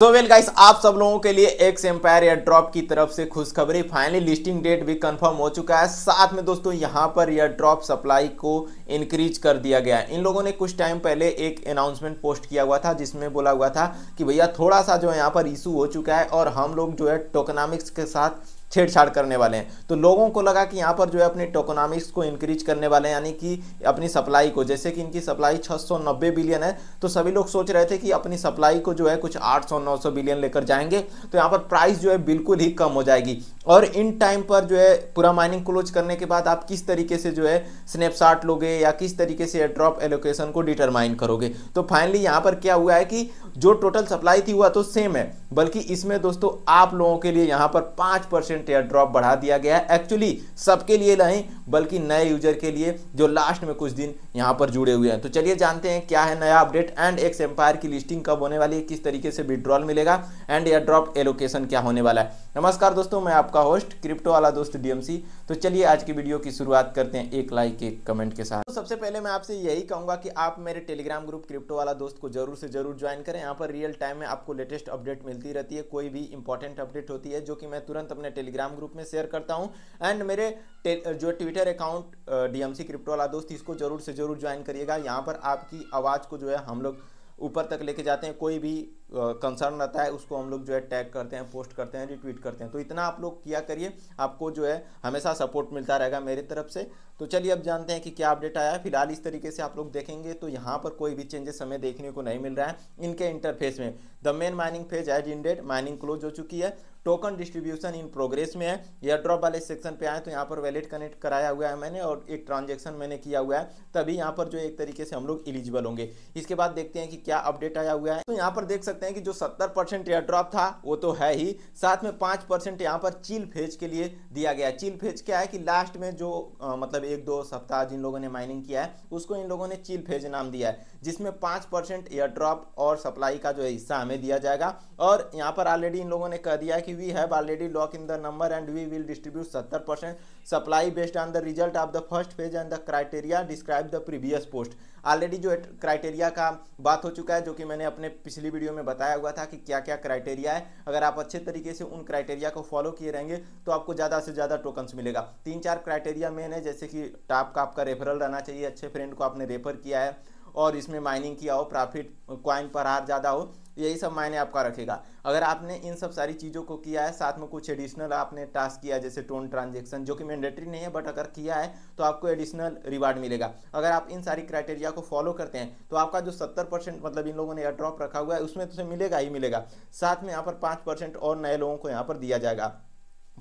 तो well guys आप सब लोगों के लिए एक्स एम्पायर एयरड्रॉप की तरफ से खुशखबरी फाइनली लिस्टिंग डेट भी कंफर्म हो चुका है साथ में दोस्तों यहां पर एयरड्रॉप सप्लाई को इंक्रीज कर दिया गया है इन लोगों ने कुछ टाइम पहले एक अनाउंसमेंट पोस्ट किया हुआ था जिसमें बोला हुआ था कि भैया थोड़ा सा जो है यहाँ पर इशू हो चुका है और हम लोग जो है टोकनॉमिक्स के साथ छेड़छाड़ करने वाले हैं तो लोगों को लगा कि यहाँ पर जो है अपने टोकोनॉमिक्स को इंक्रीज करने वाले हैं यानी कि अपनी सप्लाई को जैसे कि इनकी सप्लाई 690 बिलियन है तो सभी लोग सोच रहे थे कि अपनी सप्लाई को जो है कुछ 800-900 बिलियन लेकर जाएंगे तो यहाँ पर प्राइस जो है बिल्कुल ही कम हो जाएगी और इन टाइम पर जो है पूरा माइनिंग क्लोज करने के बाद आप किस तरीके से जो है स्नैपशॉट लोगे या किस तरीके से ड्रॉप एलोकेशन को डिटरमाइन करोगे तो फाइनली यहाँ पर क्या हुआ है कि जो टोटल सप्लाई थी हुआ तो सेम है बल्कि इसमें दोस्तों आप लोगों के लिए यहाँ पर पाँच परसेंट एयर ड्रॉप बढ़ा दिया गया है एक्चुअली सबके लिए नहीं बल्कि नए यूजर के लिए जो लास्ट में कुछ दिन यहाँ पर जुड़े हुए हैं तो चलिए जानते हैं क्या है नया अपडेट एंड एक्स एम्पायर की लिस्टिंग कब होने वाली है किस तरीके से विड्रॉल मिलेगा एंड एयर ड्रॉप एलोकेशन क्या होने वाला है नमस्कार दोस्तों मैं आपका होस्ट क्रिप्टो वाला दोस्त डीएमसी तो चलिए आज की वीडियो की शुरुआत करते हैं एक लाइक एक कमेंट के साथ तो सबसे पहले मैं आपसे यही कहूँगा कि आप मेरे टेलीग्राम ग्रुप क्रिप्टो वाला दोस्त को जरूर से जरूर ज्वाइन करें यहाँ पर रियल टाइम में आपको लेटेस्ट अपडेट मिलती रहती है कोई भी इंपॉर्टेंट अपडेट होती है जो कि मैं तुरंत अपने टेलीग्राम ग्रुप में शेयर करता हूँ एंड मेरे जो Twitter Twitter account DMC crypto वाला दोस्त इसको जरूर से जरूर ज्वाइन करिएगा यहाँ पर आपकी आवाज़ को जो है हम लोग ऊपर तक लेके जाते हैं कोई भी कंसर्न uh, रहता है उसको हम लोग जो है टैग करते हैं पोस्ट करते हैं रिट्वीट करते हैं तो इतना आप लोग किया करिए आपको जो है हमेशा सपोर्ट मिलता रहेगा मेरी तरफ से तो चलिए अब जानते हैं कि क्या अपडेट आया है फिलहाल इस तरीके से आप लोग देखेंगे तो यहाँ पर कोई भी चेंजेस हमें देखने को नहीं मिल रहा है इनके इंटरफेस में the main mining phase has ended mining close हो चुकी है टोकन डिस्ट्रीब्यूशन इन प्रोग्रेस में है एयर ड्रॉप वाले सेक्शन पे आए तो यहाँ पर वैलेट कनेक्ट कराया हुआ है मैंने और एक ट्रांजेक्शन मैंने किया हुआ है तभी यहाँ पर जो एक तरीके से हम लोग इलिजिबल होंगे इसके बाद देखते हैं कि क्या अपडेट आया हुआ है तो यहाँ पर देख सकते हैं कि जो सत्तर परसेंट एयर ड्रॉप था वो तो है ही साथ में पाँच परसेंट यहाँ पर चिल फेज के लिए दिया गया चिल फेज क्या है कि लास्ट में जो आ, मतलब एक दो सप्ताह जिन लोगों ने माइनिंग किया है उसको इन लोगों ने चिल फेज नाम दिया है जिसमें पाँच परसेंट एयर ड्रॉप और सप्लाई का जो है हिस्सा हमें दिया जाएगा और यहाँ पर ऑलरेडी इन लोगों ने कह दिया है कि कि we have already lock in the number and we will distribute सत्तर percent supply based on the result of the first phase and the criteria describe the previous post already जो criteria का बात हो चुका है जो कि मैंने अपने पिछली वीडियो में बताया हुआ था कि क्या क्या क्राइटेरिया है अगर आप अच्छे तरीके से उन क्राइटेरिया को फॉलो किए रहेंगे तो आपको ज़्यादा से ज़्यादा टोकन्स मिलेगा तीन चार क्राइटेरिया मेन है जैसे कि टॉप का आपका रेफरल रहना चाहिए अच्छे फ्रेंड को आपने रेफर किया है और इसमें माइनिंग किया हो प्रॉफिट क्वाइन पर हार ज़्यादा हो यही सब मायने आपका रखेगा अगर आपने इन सब सारी चीज़ों को किया है साथ में कुछ एडिशनल आपने टास्क किया जैसे टोन ट्रांजेक्शन जो कि मैंडेटरी नहीं है बट अगर किया है तो आपको एडिशनल रिवार्ड मिलेगा अगर आप इन सारी क्राइटेरिया को फॉलो करते हैं तो आपका जो सत्तर परसेंट मतलब इन लोगों ने एयर ड्रॉप रखा हुआ है उसमें तो मिलेगा ही मिलेगा साथ में यहाँ पर पाँच परसेंट और नए लोगों को यहाँ पर दिया जाएगा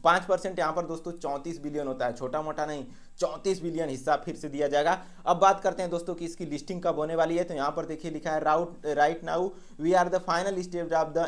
पाँच परसेंट यहाँ पर दोस्तों चौंतीस बिलियन होता है छोटा मोटा नहीं चौंतीस बिलियन हिस्सा फिर से दिया जाएगा अब बात करते हैं दोस्तों कि इसकी लिस्टिंग कब होने वाली है तो यहाँ पर देखिए लिखा है route right now we are the final stage of the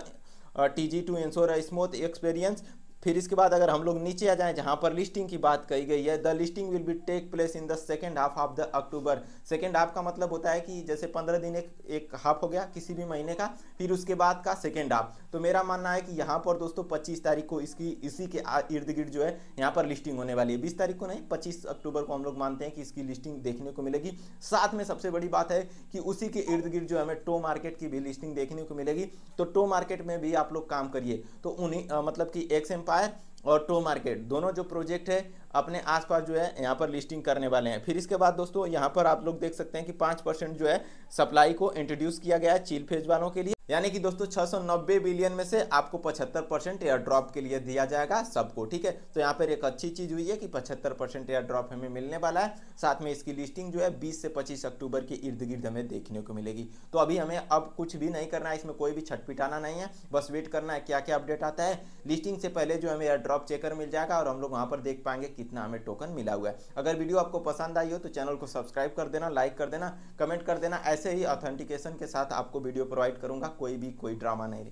T G to ensure smooth experience फिर इसके बाद अगर हम लोग नीचे आ जाएं जहाँ पर लिस्टिंग की बात कही गई है the listing will be take place in the second half of the October second half का मतलब होता है कि जैसे पंद्रह दिन एक एक हाफ हो गया किसी भी महीने का फिर उसके बाद का सेकेंड हाफ तो मेरा मानना है कि यहाँ पर दोस्तों पच्चीस तारीख को इसकी इसी के इर्द गिर्द जो है यहाँ पर लिस्टिंग होने वाली है बीस तारीख को नहीं पच्चीस अक्टूबर को हम लोग मानते हैं कि इसकी लिस्टिंग देखने को मिलेगी साथ में सबसे बड़ी बात है कि उसी के इर्द गिर्द जो हमें टो मार्केट की भी लिस्टिंग देखने को मिलेगी तो टो मार्केट में भी आप लोग काम करिए तो उन्हीं मतलब कि एक्सएम एम्पायर और टो मार्केट दोनों जो प्रोजेक्ट है अपने आसपास जो है यहाँ पर लिस्टिंग करने वाले हैं फिर इसके बाद दोस्तों यहाँ पर आप लोग देख सकते हैं कि पाँच परसेंट जो है सप्लाई को इंट्रोड्यूस किया गया है चील फेज वालों के लिए यानी कि दोस्तों 690 बिलियन में से आपको 75 परसेंट एयर ड्रॉप के लिए दिया जाएगा सबको ठीक है तो यहाँ पर एक अच्छी चीज़ हुई है कि 75 परसेंट एयर ड्रॉप हमें मिलने वाला है साथ में इसकी लिस्टिंग जो है 20 से 25 अक्टूबर के इर्द गिर्द हमें देखने को मिलेगी तो अभी हमें अब कुछ भी नहीं करना है इसमें कोई भी छटपिटाना नहीं है बस वेट करना है क्या क्या अपडेट आता है लिस्टिंग से पहले जो हमें एयर ड्रॉप चेकर मिल जाएगा और हम लोग वहाँ पर देख पाएंगे कितना हमें टोकन मिला हुआ है अगर वीडियो आपको पसंद आई हो तो चैनल को सब्सक्राइब कर देना लाइक कर देना कमेंट कर देना ऐसे ही ऑथेंटिकेशन के साथ आपको वीडियो प्रोवाइड करूंगा कोई भी कोई ड्रामा नहीं